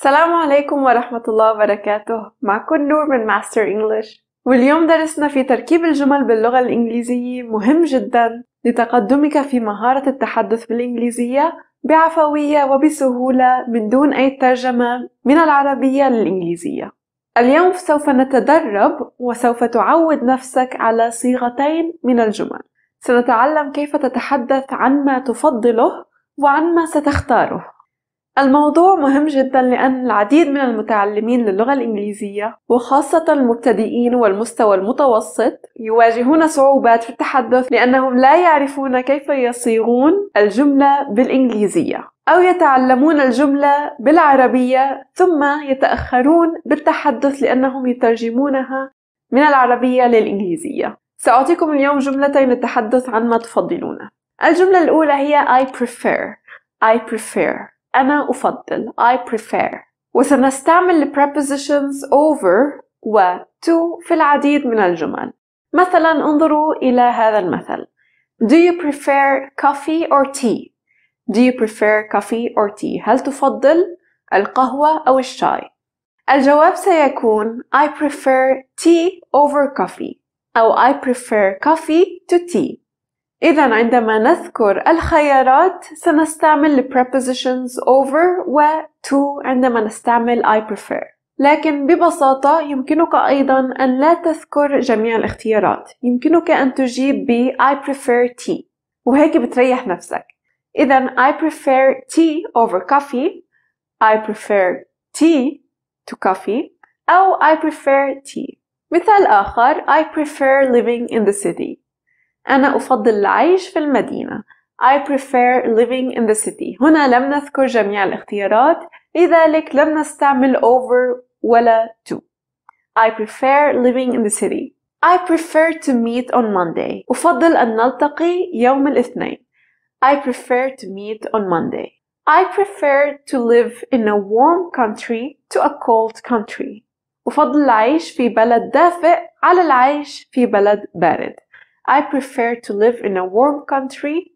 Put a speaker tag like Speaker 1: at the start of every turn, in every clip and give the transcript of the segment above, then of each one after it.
Speaker 1: السلام عليكم ورحمة الله وبركاته معكم نور من ماستر انجلش واليوم درسنا في تركيب الجمل باللغة الإنجليزية مهم جدا لتقدمك في مهارة التحدث بالإنجليزية بعفوية وبسهولة من دون أي ترجمة من العربية للإنجليزية اليوم سوف نتدرب وسوف تعود نفسك على صيغتين من الجمل سنتعلم كيف تتحدث عن ما تفضله وعن ما ستختاره الموضوع مهم جدا لأن العديد من المتعلمين للغة الإنجليزية وخاصة المبتدئين والمستوى المتوسط يواجهون صعوبات في التحدث لأنهم لا يعرفون كيف يصيغون الجملة بالإنجليزية أو يتعلمون الجملة بالعربية ثم يتأخرون بالتحدث لأنهم يترجمونها من العربية للإنجليزية سأعطيكم اليوم جملتين للتحدث عن ما تفضلونه الجملة الأولى هي I prefer I prefer أنا أفضل I prefer وسنستعمل prepositions over و to في العديد من الجمل مثلا انظروا إلى هذا المثل Do you prefer coffee or tea? Do you prefer coffee or tea? هل تفضل القهوة أو الشاي؟ الجواب سيكون I prefer tea over coffee أو I prefer coffee to tea إذا عندما نذكر الخيارات سنستعمل prepositions over و to عندما نستعمل I prefer لكن ببساطة يمكنك أيضا أن لا تذكر جميع الاختيارات يمكنك أن تجيب ب I prefer tea وهيك بتريح نفسك إذا I prefer tea over coffee I prefer tea to coffee أو I prefer tea مثال آخر I prefer living in the city أنا أفضل العيش في المدينة I prefer living in the city هنا لم نذكر جميع الاختيارات لذلك لم نستعمل over ولا to I prefer living in the city I prefer to meet on Monday أفضل أن نلتقي يوم الاثنين I prefer to meet on Monday I prefer to live in a warm country to a cold country. أفضل العيش في بلد دافئ على العيش في بلد بارد. I prefer to live in a warm country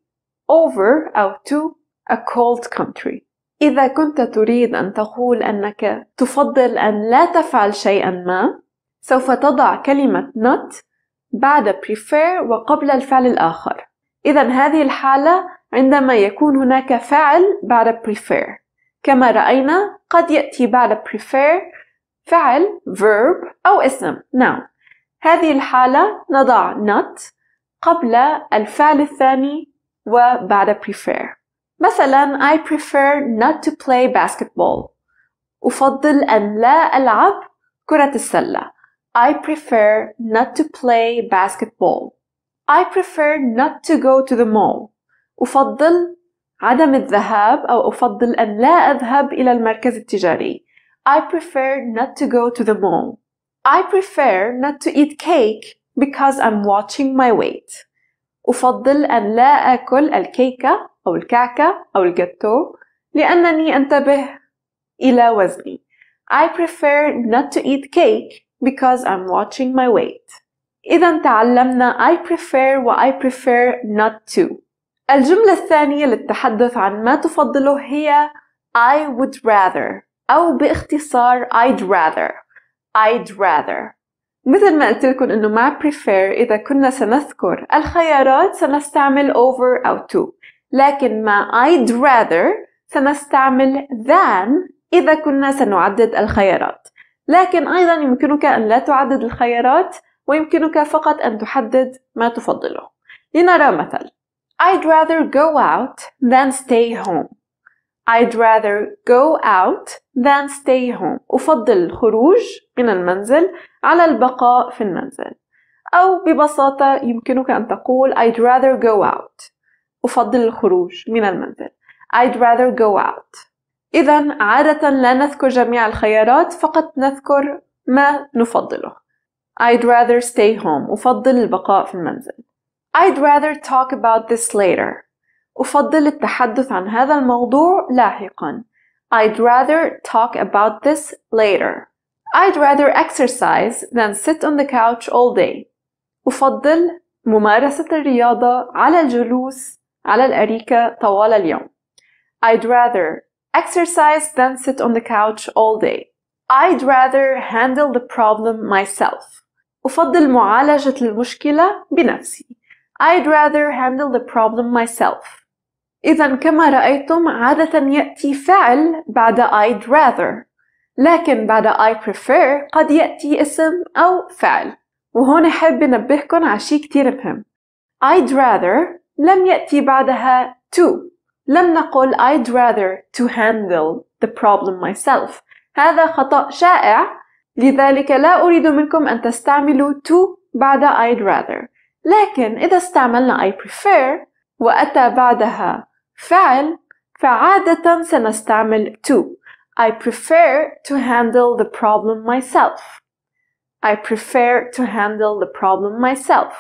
Speaker 1: over أو to a cold country. إذا كنت تريد أن تقول أنك تفضل أن لا تفعل شيئا ما، سوف تضع كلمة not بعد prefer وقبل الفعل الآخر. إذا هذه الحالة عندما يكون هناك فعل بعد prefer. كما رأينا قد يأتي بعد prefer فعل verb أو اسم Now نعم، هذه الحالة نضع not قبل الفعل الثاني وبعد prefer مثلا I prefer not to play basketball أفضل أن لا ألعب كرة السلة I prefer not to play basketball I prefer not to go to the mall أفضل عدم الذهاب أو أفضل أن لا أذهب إلى المركز التجاري I prefer not to go to the mall I prefer not to eat cake because I'm watching my weight أفضل أن لا آكل الكيكة أو الكعكة أو الجاتو لأنني أنتبه إلى وزني I prefer not to eat cake because I'm watching my weight إذا تعلمنا I prefer و I prefer not to الجملة الثانية للتحدث عن ما تفضله هي I would rather أو باختصار I'd rather I'd rather مثل ما قلت لكم انه مع prefer اذا كنا سنذكر الخيارات سنستعمل over او to لكن مع I'd rather سنستعمل than إذا كنا سنعدد الخيارات لكن أيضا يمكنك أن لا تعدد الخيارات ويمكنك فقط أن تحدد ما تفضله لنرى مثل I'd rather go out than stay home I'd rather go out than stay home أفضل الخروج من المنزل على البقاء في المنزل أو ببساطة يمكنك أن تقول I'd rather go out أفضل الخروج من المنزل I'd rather go out إذا عادة لا نذكر جميع الخيارات فقط نذكر ما نفضله I'd rather stay home أفضل البقاء في المنزل I'd rather talk about this later أفضل التحدث عن هذا الموضوع لاحقا. I'd rather talk about this later. I'd rather exercise than sit on the couch all day. أفضل ممارسة الرياضة على الجلوس على الأريكة طوال اليوم. I'd rather exercise than sit on the couch all day. I'd rather handle the problem myself. أفضل معالجة المشكلة بنفسي. I'd rather handle the problem myself. إذا كما رأيتم عادة يأتي فعل بعد I'd rather لكن بعد I prefer قد يأتي اسم أو فعل وهون أحب أنبهكم على شي كتير مهم I'd rather لم يأتي بعدها to لم نقل I'd rather to handle the problem myself هذا خطأ شائع لذلك لا أريد منكم أن تستعملوا to بعد I'd rather لكن إذا استعملنا I prefer وأتى بعدها فعل فعادة سنستعمل to I prefer to handle the problem myself I prefer to handle the problem myself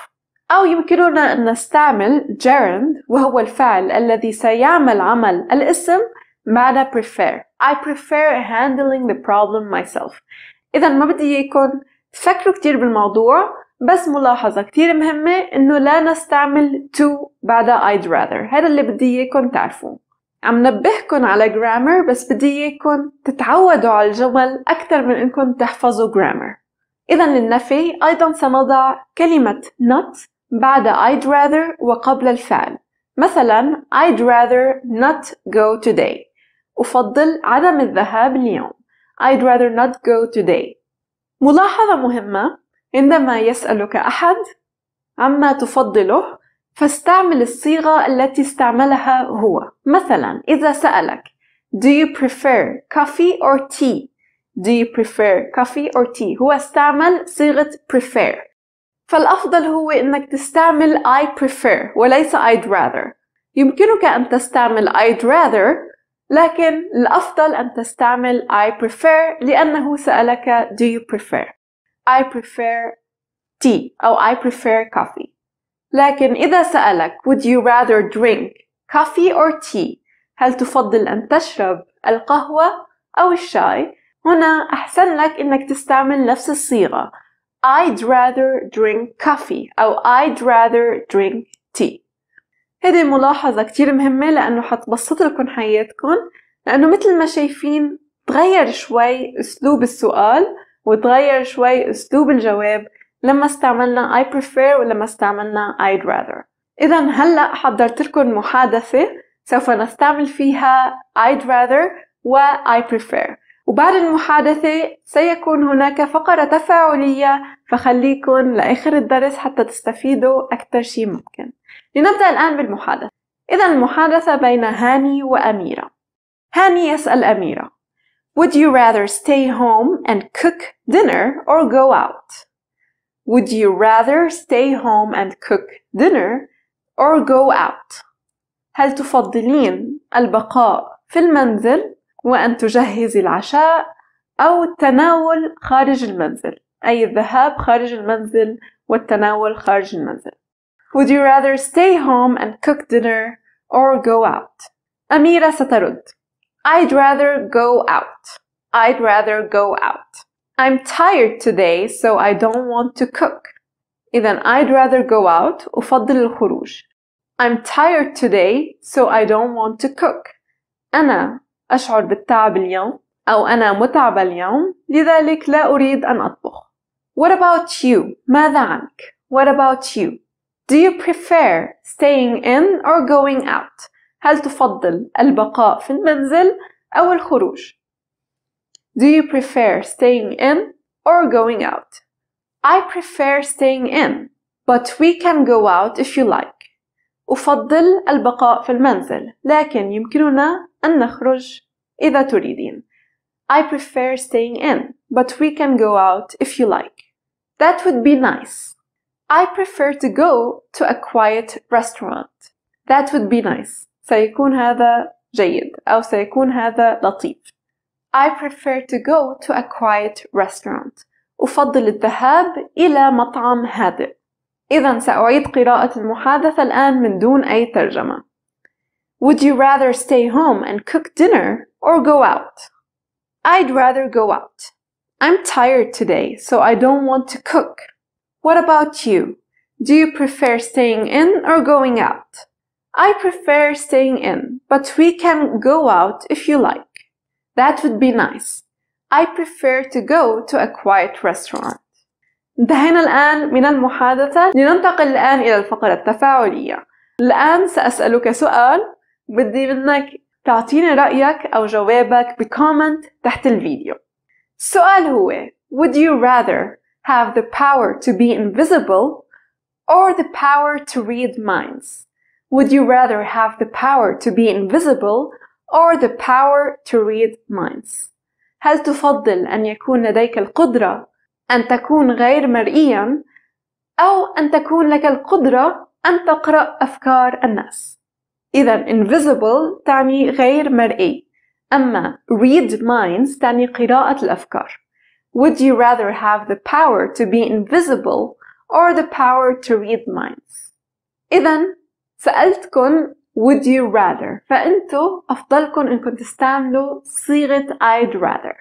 Speaker 1: أو يمكننا أن نستعمل gerund وهو الفعل الذي سيعمل عمل الاسم بعد prefer I prefer handling the problem myself إذا ما بدي إياكم تفكروا كتير بالموضوع بس ملاحظة كتير مهمة إنه لا نستعمل to بعد I'd rather هذا اللي بدي إياكم تعرفوه عم نبهكن على grammar بس بدي إياكم تتعودوا على الجمل أكثر من إنكم تحفظوا grammar إذا للنفي أيضا سنضع كلمة not بعد I'd rather وقبل الفعل مثلا I'd rather not go today أفضل عدم الذهاب اليوم I'd rather not go today ملاحظة مهمة عندما يسألك أحد عما تفضله فاستعمل الصيغة التي استعملها هو مثلا إذا سألك Do you prefer coffee or tea? Do you prefer coffee or tea? هو استعمل صيغة prefer فالأفضل هو إنك تستعمل I prefer وليس I'd rather يمكنك أن تستعمل I'd rather لكن الأفضل أن تستعمل I prefer لأنه سألك Do you prefer I prefer tea أو I prefer coffee لكن إذا سألك would you rather drink coffee or tea هل تفضل أن تشرب القهوة أو الشاي هنا أحسن لك إنك تستعمل نفس الصيغة I'd rather drink coffee أو I'd rather drink tea هذه ملاحظة كتير مهمة لأنه حتبسط لكم حياتكم لأنه مثل ما شايفين تغير شوي أسلوب السؤال وتغير شوي أسلوب الجواب لما استعملنا I prefer ولما استعملنا I'd rather إذا هلأ حضرت لكم محادثة سوف نستعمل فيها I'd rather و I prefer وبعد المحادثة سيكون هناك فقرة تفاعلية فخليكن لآخر الدرس حتى تستفيدوا أكثر شيء ممكن لنبدأ الآن بالمحادثة إذا المحادثة بين هاني وأميرة هاني يسأل أميرة Would you rather stay home and cook dinner or go out? Would you rather stay home and cook dinner or go out? هل تفضلين البقاء في المنزل وأن تجهزي العشاء أو التناول خارج المنزل أي الذهاب خارج المنزل والتناول خارج المنزل Would you rather stay home and cook dinner or go out? أميرة سترد I'd rather go out. I'd rather go out. I'm tired today so I don't want to cook. إذا I'd rather go out أفضل الخروج. I'm tired today so I don't want to cook. أنا أشعر بالتعب اليوم أو أنا متعبة اليوم لذلك لا أريد أن أطبخ. What about you? ماذا عنك? What about you? Do you prefer staying in or going out? هل تفضل البقاء في المنزل أو الخروج؟ Do you prefer staying in or going out? I prefer staying in, but we can go out if you like. أفضل البقاء في المنزل، لكن يمكننا أن نخرج إذا تريدين. I prefer staying in, but we can go out if you like. That would be nice. I prefer to go to a quiet restaurant. That would be nice. سيكون هذا جيد أو سيكون هذا لطيف I prefer to go to a quiet restaurant أفضل الذهاب إلى مطعم هادئ إذا سأعيد قراءة المحادثة الآن من دون أي ترجمة Would you rather stay home and cook dinner or go out? I'd rather go out. I'm tired today, so I don't want to cook. What about you? Do you prefer staying in or going out? I prefer staying in, but we can go out if you like. That would be nice. I prefer to go to a quiet restaurant. انتهينا الآن من المحادثة لننتقل الآن إلى الفقرة التفاعلية الآن سأسألك سؤال بدي منك تعطيني رأيك أو جوابك بكومنت تحت الفيديو السؤال هو Would you rather have the power to be invisible or the power to read minds? Would you rather have the power to be invisible or the power to read minds? هل تفضل أن يكون لديك القدرة أن تكون غير مرئيا أو أن تكون لك القدرة أن تقرأ أفكار الناس؟ إذا invisible تعني غير مرئي أما read minds تعني قراءة الأفكار Would you rather have the power to be invisible or the power to read minds؟ إذا سألتكن would you rather فأنتو أفضلكن إنكم تستعملوا صيغة I'd rather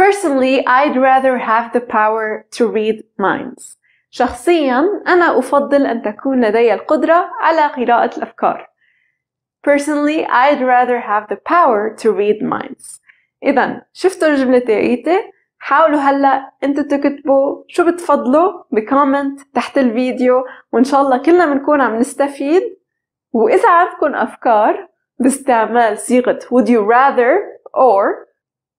Speaker 1: Personally, I'd rather have the power to read minds شخصيا أنا أفضل أن تكون لدي القدرة على قراءة الأفكار Personally, I'd rather have the power to read minds إذا شفتوا الجملة تاعيتي حاولوا هلا انتو تكتبوا شو بتفضلوا بكومنت تحت الفيديو وان شاء الله كلنا بنكون عم نستفيد وإذا عندكم أفكار باستعمال صيغة would you rather or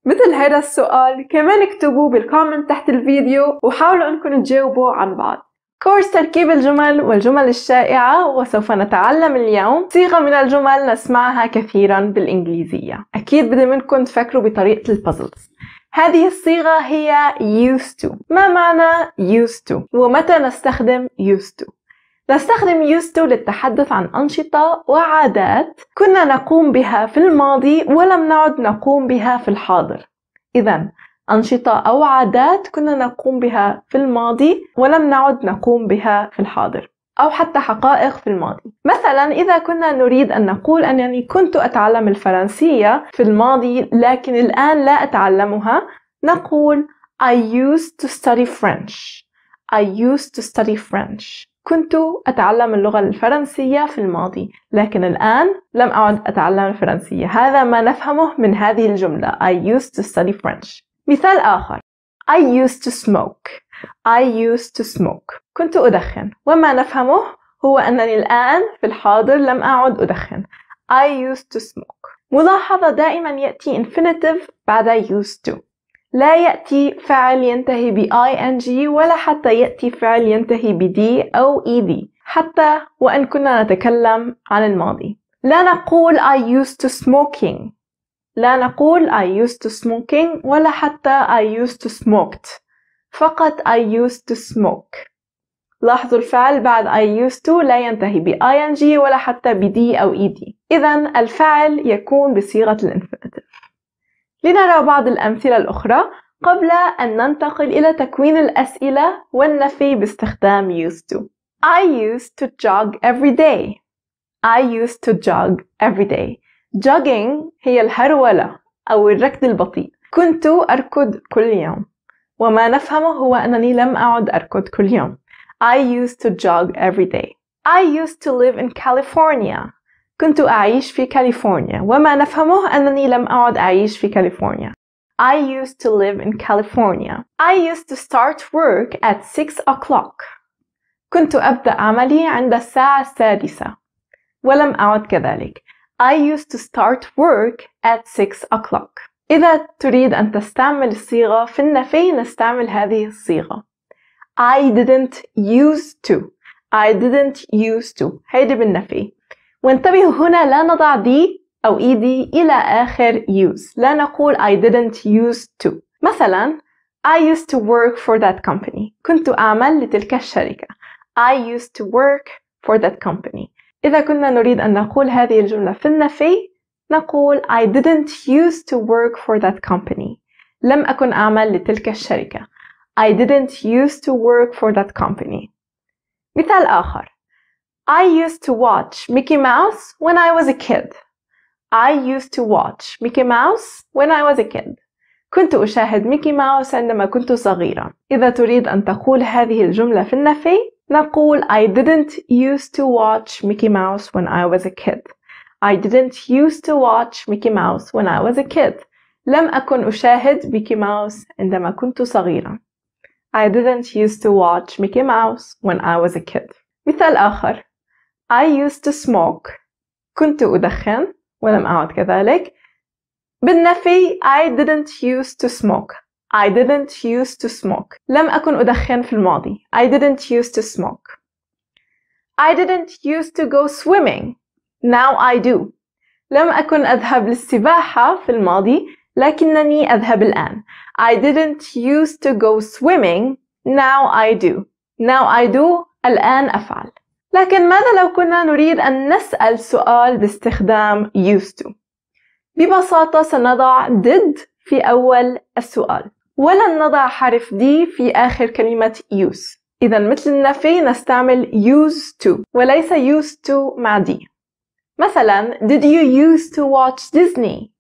Speaker 1: مثل هيدا السؤال كمان اكتبوه بالكومنت تحت الفيديو وحاولوا انكم تجاوبوا عن بعض كورس تركيب الجمل والجمل الشائعة وسوف نتعلم اليوم صيغة من الجمل نسمعها كثيرا بالإنجليزية أكيد بدي منكم تفكروا بطريقة البازلز هذه الصيغة هي used to ما معنى used to ومتى نستخدم used to نستخدم used to للتحدث عن أنشطة وعادات كنا نقوم بها في الماضي ولم نعد نقوم بها في الحاضر إذا أنشطة أو عادات كنا نقوم بها في الماضي ولم نعد نقوم بها في الحاضر أو حتى حقائق في الماضي مثلا إذا كنا نريد أن نقول أنني كنت أتعلم الفرنسية في الماضي لكن الآن لا أتعلمها نقول I used to study French I used to study French كنت أتعلم اللغة الفرنسية في الماضي لكن الآن لم أعد أتعلم الفرنسية هذا ما نفهمه من هذه الجملة I used to study French مثال آخر I used to smoke I used to smoke كنت أدخن وما نفهمه هو أنني الآن في الحاضر لم أعد أدخن I used to smoke ملاحظة دائما يأتي infinitive بعد used to لا يأتي فعل ينتهي ب ing ولا حتى يأتي فعل ينتهي ب d أو ed حتى وإن كنا نتكلم عن الماضي لا نقول I used to smoking لا نقول I used to smoking ولا حتى I used to smoked فقط I used to smoke لاحظوا الفعل بعد I used to لا ينتهي ب ing ولا حتى ب d أو ed إذا الفعل يكون بصيغة الانفينيتيف لنرى بعض الأمثلة الأخرى قبل أن ننتقل إلى تكوين الأسئلة والنفي باستخدام used to. I used to jog every day. I used to jog every day. Jogging هي الهرولة أو الركض البطيء. كنت أركض كل يوم. وما نفهمه هو أنني لم أعد أركض كل يوم. I used to jog every day. I used to live in California. كنت أعيش في كاليفورنيا وما نفهمه أنني لم أعد أعيش في كاليفورنيا I used to live in California. I used to start work at 6 o'clock. كنت أبدأ عملي عند الساعة السادسة ولم أعد كذلك. I used to start work at 6 o'clock. إذا تريد أن تستعمل الصيغة في النفي نستعمل هذه الصيغة. I didn't used to. I didn't used to. هيدي بالنفي. وانتبهوا هنا لا نضع دي أو إيدي إلى آخر use لا نقول I didn't use to مثلا I used to work for that company كنت أعمل لتلك الشركة I used to work for that company إذا كنا نريد أن نقول هذه الجملة في النفي نقول I didn't used to work for that company لم أكن أعمل لتلك الشركة I didn't used to work for that company مثال آخر I used to watch Mickey Mouse when I was a kid. I used to watch Mickey Mouse when I was a kid. كنت أشاهد ميكي ماوس عندما كنت صغيرة. إذا تريد أن تقول هذه الجملة في النفي، نقول I didn't used to watch Mickey Mouse when I was a kid. I didn't used to watch Mickey Mouse when I was a kid. لم أكن أشاهد ميكي ماوس عندما كنت صغيرة. I didn't used to watch Mickey Mouse when I was a kid. مثال آخر I used to smoke كنت أدخن ولم أعد كذلك بالنفي I didn't used to smoke I didn't used to smoke لم أكن أدخن في الماضي I didn't used to smoke I didn't used to go swimming Now I do لم أكن أذهب للسباحة في الماضي لكنني أذهب الآن I didn't used to go swimming Now I do Now I do الآن أفعل لكن ماذا لو كنا نريد أن نسأل سؤال باستخدام used to؟ ببساطة سنضع did في أول السؤال ولن نضع حرف دي في آخر كلمة use إذا مثل النفي نستعمل used to وليس used to مع دي مثلا did you used to watch Disney?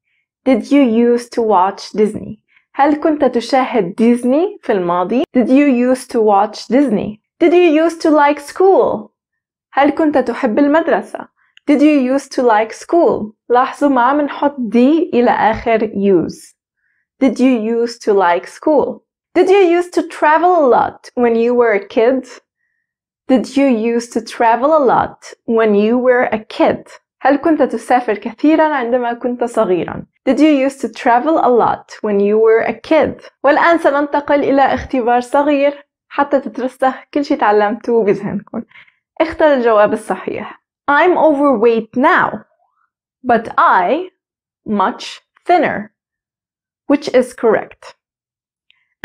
Speaker 1: Did you used to watch Disney? هل كنت تشاهد ديزني في الماضي؟ Did you used to watch Disney? Did you used to like school? هل كنت تحب المدرسة؟ Did you used to like school? لاحظوا ما عم نحط دي إلى آخر use. Did you used to like school? Did you used to travel a lot when you were a kid? Did you used to travel a lot when you were a kid? هل كنت تسافر كثيرا عندما كنت صغيرا؟ Did you used to travel a lot when you were a kid? والآن سننتقل إلى اختبار صغير حتى تترسخ كل شي تعلمتوه بذهنكم اختر الجواب الصحيح I'm overweight now but I much thinner which is correct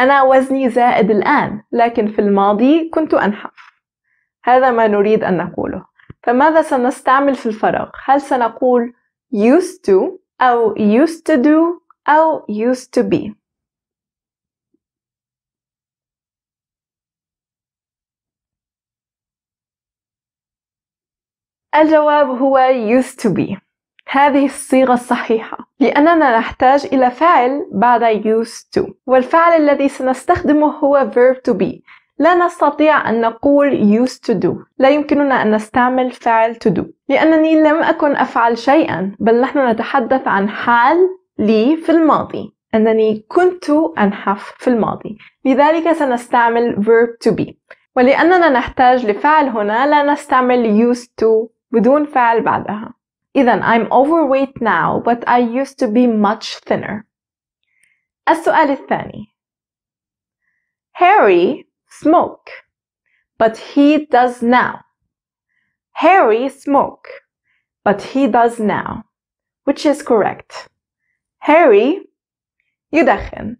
Speaker 1: أنا وزني زائد الآن لكن في الماضي كنت أنحف هذا ما نريد أن نقوله فماذا سنستعمل في الفراغ؟ هل سنقول used to أو used to do أو used to be؟ الجواب هو used to be هذه الصيغة الصحيحة لأننا نحتاج إلى فعل بعد used to والفعل الذي سنستخدمه هو verb to be لا نستطيع أن نقول used to do لا يمكننا أن نستعمل فعل to do لأنني لم أكن أفعل شيئا بل نحن نتحدث عن حال لي في الماضي أنني كنت أنحف في الماضي لذلك سنستعمل verb to be ولأننا نحتاج لفعل هنا لا نستعمل used to بدون فعل بعدها إذا I'm overweight now but I used to be much thinner السؤال الثاني Harry smoke but he does now Harry smoke but he does now which is correct Harry يدخن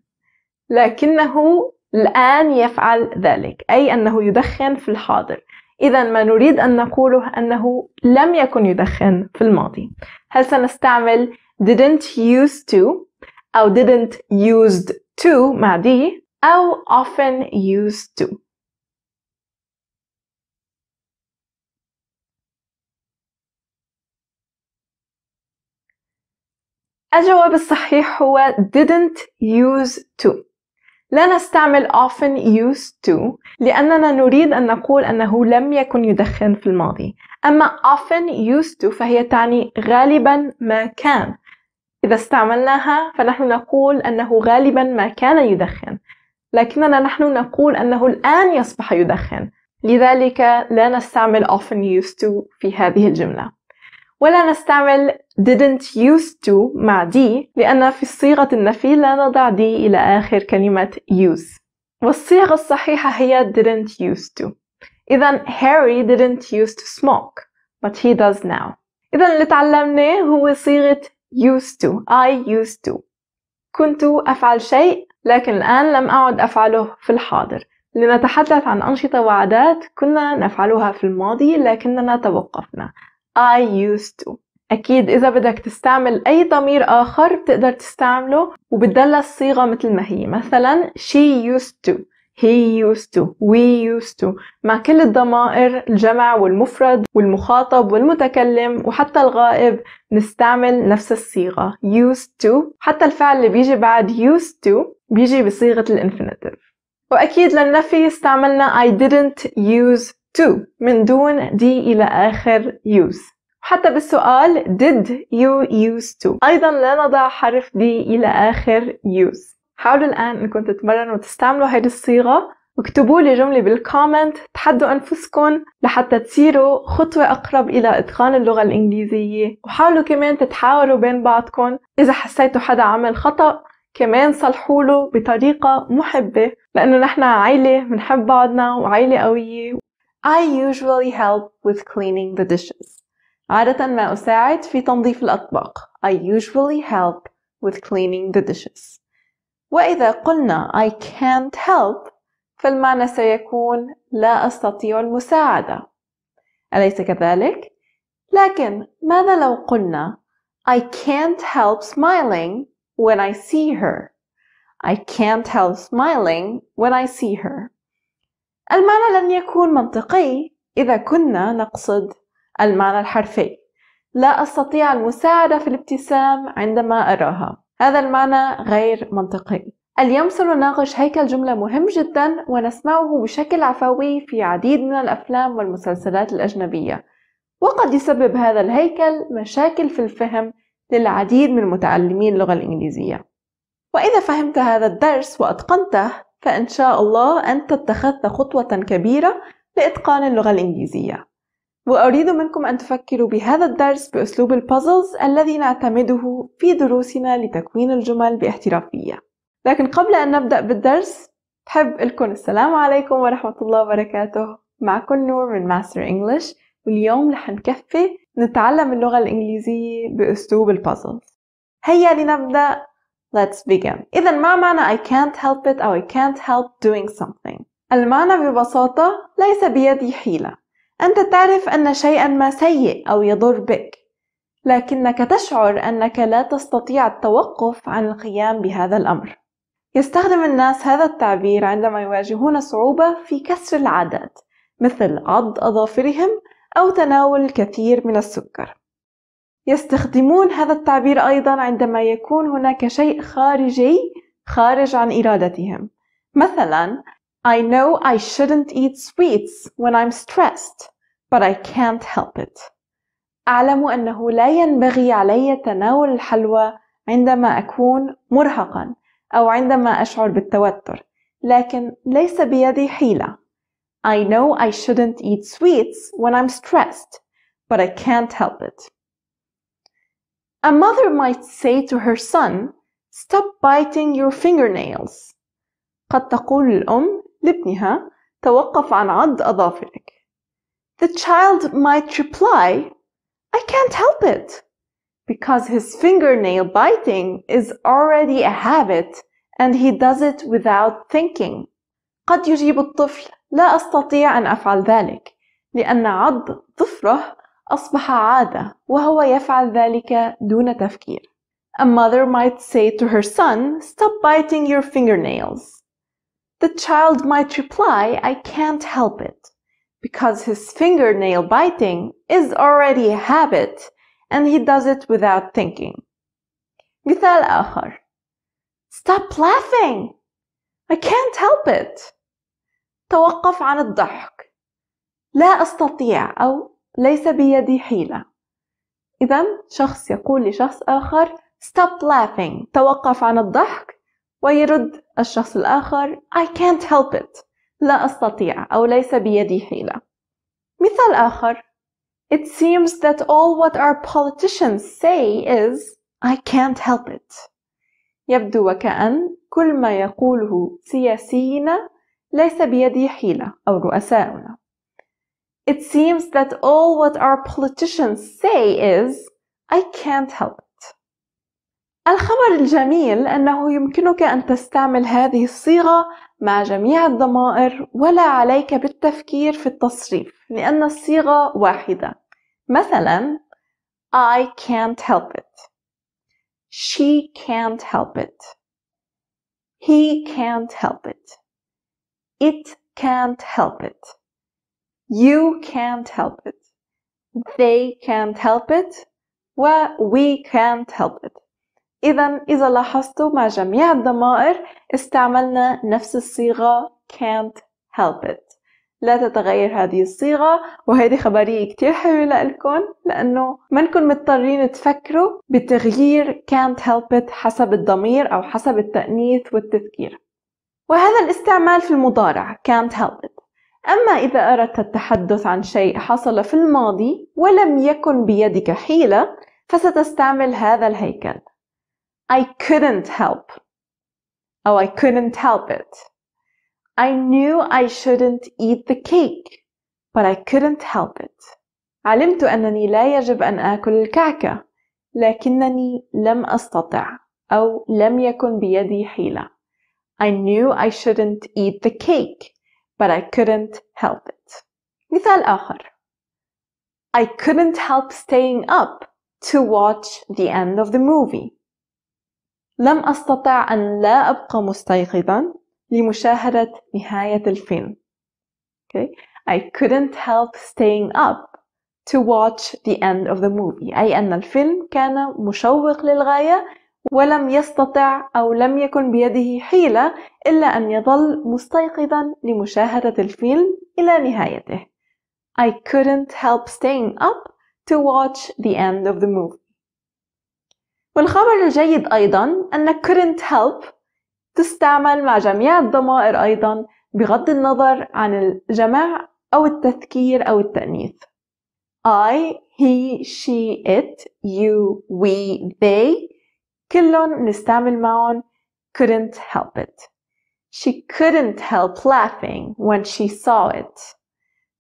Speaker 1: لكنه الآن يفعل ذلك أي أنه يدخن في الحاضر إذا ما نريد أن نقوله أنه لم يكن يدخن في الماضي هل سنستعمل didn't used to أو didn't used to مع دي أو often used to الجواب الصحيح هو didn't use to لا نستعمل often used to لأننا نريد أن نقول أنه لم يكن يدخن في الماضي أما often used to فهي تعني غالبا ما كان إذا استعملناها فنحن نقول أنه غالبا ما كان يدخن لكننا نحن نقول أنه الآن يصبح يدخن لذلك لا نستعمل often used to في هذه الجملة ولا نستعمل didn't used to مع دي لأن في الصيغة النفي لا نضع دي إلى آخر كلمة use والصيغة الصحيحة هي didn't used to إذا Harry didn't used to smoke but he does now إذا اللي تعلمناه هو صيغة used to I used to كنت أفعل شيء لكن الآن لم أعد أفعله في الحاضر لنتحدث عن أنشطة وعادات كنا نفعلها في الماضي لكننا توقفنا I used to أكيد إذا بدك تستعمل أي ضمير آخر بتقدر تستعمله وبتدل الصيغة مثل ما هي مثلا she used to he used to we used to مع كل الضمائر الجمع والمفرد والمخاطب والمتكلم وحتى الغائب نستعمل نفس الصيغة used to حتى الفعل اللي بيجي بعد used to بيجي بصيغة الانفينيتيف وأكيد للنفي استعملنا I didn't use to من دون دي إلى آخر use حتى بالسؤال did you used to أيضا لا نضع حرف دي إلى آخر use حاولوا الآن أنكم تتمرنوا وتستعملوا هذه الصيغة واكتبوا لي جملة بالكومنت تحدوا أنفسكم لحتى تصيروا خطوة أقرب إلى إتقان اللغة الإنجليزية وحاولوا كمان تتحاوروا بين بعضكم إذا حسيتوا حدا عمل خطأ كمان صلحوا له بطريقة محبة لأنه نحن عائلة بنحب بعضنا وعائلة قوية I usually help with cleaning the dishes عادة ما أساعد في تنظيف الأطباق. I usually help with cleaning the dishes. وإذا قلنا I can't help فالمعنى سيكون لا أستطيع المساعدة. أليس كذلك؟ لكن ماذا لو قلنا I can't help smiling when I see her. I can't help smiling when I see her. المعنى لن يكون منطقي إذا كنا نقصد المعنى الحرفي لا أستطيع المساعدة في الابتسام عندما أراها هذا المعنى غير منطقي اليوم سنناقش هيكل جملة مهم جدا ونسمعه بشكل عفوي في عديد من الأفلام والمسلسلات الأجنبية وقد يسبب هذا الهيكل مشاكل في الفهم للعديد من متعلمي اللغة الإنجليزية وإذا فهمت هذا الدرس وأتقنته فإن شاء الله أنت اتخذت خطوة كبيرة لإتقان اللغة الإنجليزية وأريد منكم أن تفكروا بهذا الدرس بأسلوب البازلز الذي نعتمده في دروسنا لتكوين الجمل باحترافية لكن قبل أن نبدأ بالدرس بحب لكم السلام عليكم ورحمة الله وبركاته معكم نور من ماستر إنجلش واليوم رح نكفي نتعلم اللغة الإنجليزية بأسلوب البازلز هيا لنبدأ Let's begin إذا ما معنى I can't help it أو I can't help doing something المعنى ببساطة ليس بيدي حيلة أنت تعرف أن شيئًا ما سيء أو يضر بك، لكنك تشعر أنك لا تستطيع التوقف عن القيام بهذا الأمر. يستخدم الناس هذا التعبير عندما يواجهون صعوبة في كسر العادات، مثل عض أظافرهم أو تناول الكثير من السكر. يستخدمون هذا التعبير أيضًا عندما يكون هناك شيء خارجي خارج عن إرادتهم، مثلًا I know I shouldn't eat sweets when I'm stressed, but I can't help it. أعلم أنه لا ينبغي علي تناول الحلوى عندما أكون مرهقا أو عندما أشعر بالتوتر، لكن ليس بيدي حيلة. I know I shouldn't eat sweets when I'm stressed, but I can't help it. A mother might say to her son, Stop biting your fingernails. قد تقول الأم لابنها توقف عن عض أظافرك. The child might reply, I can't help it, because his fingernail biting is already a habit and he does it without thinking. قد يجيب الطفل لا أستطيع أن أفعل ذلك لأن عض ظفره أصبح عادة وهو يفعل ذلك دون تفكير. A mother might say to her son, Stop biting your fingernails. The child might reply, I can't help it, because his fingernail biting is already a habit and he does it without thinking. مثال آخر Stop laughing! I can't help it. توقف عن الضحك. لا أستطيع أو ليس بيدي حيلة. إذا شخص يقول لشخص آخر Stop laughing. توقف عن الضحك ويرد الشخص الآخر I can't help it لا أستطيع أو ليس بيدي حيلة مثال آخر It seems that all what our politicians say is I can't help it يبدو وكأن كل ما يقوله سياسينا ليس بيدي حيلة أو رؤساؤنا It seems that all what our politicians say is I can't help it الخبر الجميل أنه يمكنك أن تستعمل هذه الصيغة مع جميع الضمائر ولا عليك بالتفكير في التصريف لأن الصيغة واحدة مثلا I can't help it She can't help it He can't help it It can't help it You can't help it They can't help it و We can't help it إذا إذا لاحظتوا مع جميع الضمائر استعملنا نفس الصيغة can't help it لا تتغير هذه الصيغة وهذه خبرية كتير حلوة لكم لأنه نكون مضطرين تفكروا بتغيير can't help it حسب الضمير أو حسب التأنيث والتذكير وهذا الاستعمال في المضارع can't help it أما إذا أردت التحدث عن شيء حصل في الماضي ولم يكن بيدك حيلة فستستعمل هذا الهيكل I couldn't help. Oh, I couldn't help it. I knew I shouldn't eat the cake, but I couldn't help it. علمت أنني لا يجب أن آكل الكعكة، لكنني لم أستطع أو لم يكن بيدي حيلة. I knew I shouldn't eat the cake, but I couldn't help it. مثال آخر I couldn't help staying up to watch the end of the movie. لم أستطع أن لا أبقى مستيقظا لمشاهدة نهاية الفيلم. Okay. I couldn't help staying up to watch the end of the movie. أي أن الفيلم كان مشوق للغاية ولم يستطع أو لم يكن بيده حيلة إلا أن يظل مستيقظا لمشاهدة الفيلم إلى نهايته. I couldn't help staying up to watch the end of the movie. والخبر الجيد أيضا أن current help تستعمل مع جميع الضمائر أيضا بغض النظر عن الجمع أو التذكير أو التأنيث I, he, she, it, you, we, they كلهم نستعمل معهم couldn't help it She couldn't help laughing when she saw it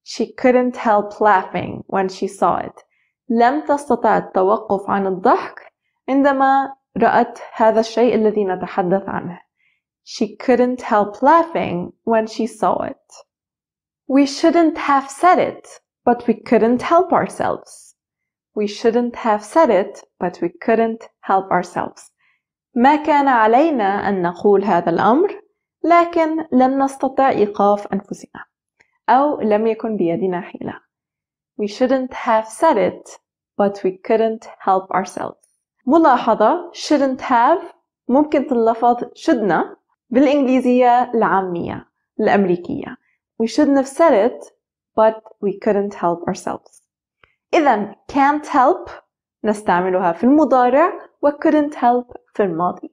Speaker 1: She couldn't help laughing when she saw it لم تستطع التوقف عن الضحك عندما رأت هذا الشيء الذي نتحدث عنه. She couldn't help laughing when she saw it. We shouldn't have said it, but we couldn't help ourselves. We shouldn't have said it, but we couldn't help ourselves. ما كان علينا أن نقول هذا الأمر، لكن لم نستطع إيقاف أنفسنا، أو لم يكن بيدنا حيلة. We shouldn't have said it, but we couldn't help ourselves. ملاحظة shouldn't have ممكن تنلفظ شدنا بالإنجليزية العامية الأمريكية We shouldn't have said it but we couldn't help ourselves إذا can't help نستعملها في المضارع و couldn't help في الماضي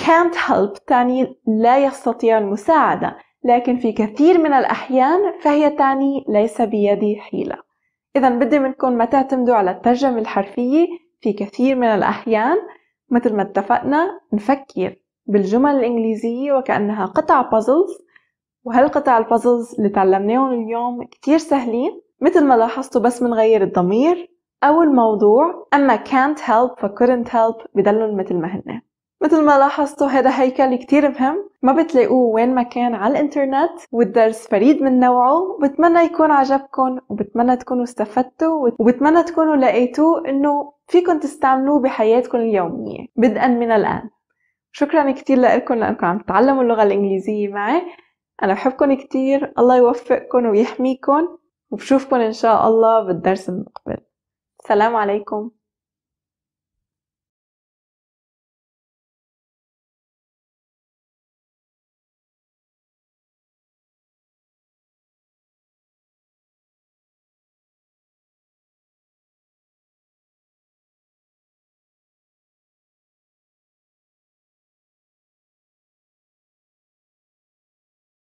Speaker 1: can't help تعني لا يستطيع المساعدة لكن في كثير من الأحيان فهي تعني ليس بيدي حيلة إذا بدي منكم ما تعتمدوا على الترجمة الحرفية في كثير من الأحيان مثل ما اتفقنا نفكر بالجمل الإنجليزية وكأنها قطع بازلز وهالقطع البازلز اللي تعلمناهم اليوم كتير سهلين مثل ما لاحظتوا بس منغير الضمير أو الموضوع أما can't help ف couldn't help بدلهم مثل ما هن مثل ما لاحظتوا هذا هيكل كتير مهم ما بتلاقوه وين ما كان على الانترنت والدرس فريد من نوعه بتمنى يكون عجبكم وبتمنى تكونوا استفدتوا وبتمنى تكونوا لقيتوه انه فيكم تستعملوه بحياتكم اليومية بدءا من الآن شكرا كتير لكم لأنكم عم تتعلموا اللغة الإنجليزية معي أنا بحبكم كتير الله يوفقكم ويحميكم وبشوفكم إن شاء الله بالدرس المقبل السلام عليكم